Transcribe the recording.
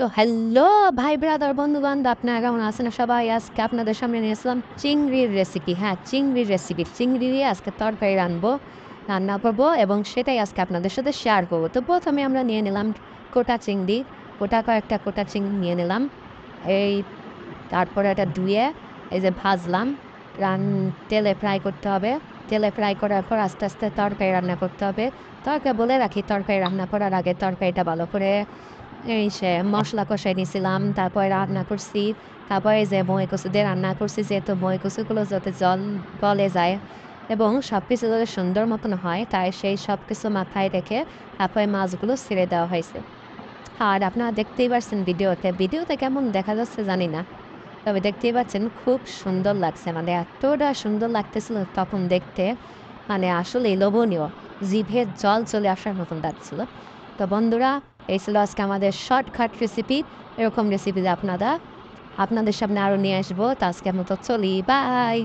তো হ্যালো ভাই ব্রাদার বন্ধুবান্ধব আপনারা কেমন আছেন সবাই আজকে আপনাদের সামনে নিয়ে আসলাম চিংড়ির রেসিপি হ্যাঁ চিংড়ির রেসিপি চিংড়ি দিয়ে আজকে তরকারি রানবো রান্না করবো এবং সেটাই আজকে আপনাদের সাথে শেয়ার করবো তো প্রথমে আমরা নিয়ে নিলাম কোটা চিংড়ি কোটা কয়েকটা কোটা চিংড়ি নিয়ে নিলাম এই তারপরে এটা ধুয়ে এই যে ভাজলাম রান তেলে ফ্রাই করতে হবে তেলে ফ্রাই করার পর আস্তে আস্তে তরকারি রান্না করতে হবে তরকারি বলে রাখি তরকারি রান্না করার আগে তরকারিটা ভালো করে এই সে মশলা কষাই নিয়েছিলাম তারপরে রান্না করছি তারপরে যে মই কচু দিয়ে রান্না করছি যেহেতু মই যাতে জল বলে যায় এবং সব কিছু যাতে সুন্দর মতন হয় তাই সেই সব কিছু মাথায় রেখে তারপরে মাছগুলো ছেড়ে দেওয়া হয়েছে আর আপনারা দেখতেই পারছেন ভিডিওতে ভিডিওতে কেমন দেখা যাচ্ছে জানি না তবে দেখতেই পাচ্ছেন খুব সুন্দর লাগছে মানে এতটা সুন্দর লাগতেছিল তখন দেখতে মানে আসলে লোভনীয় জিভে জল চলে আসার মতন লাগছিল তো বন্ধুরা এই ছিল আজকে আমাদের শর্টকাট রেসিপি এরকম রেসিপি আপনারা আপনাদের সামনে আরও নিয়ে আসবো তো আজকের মতো চলি বাই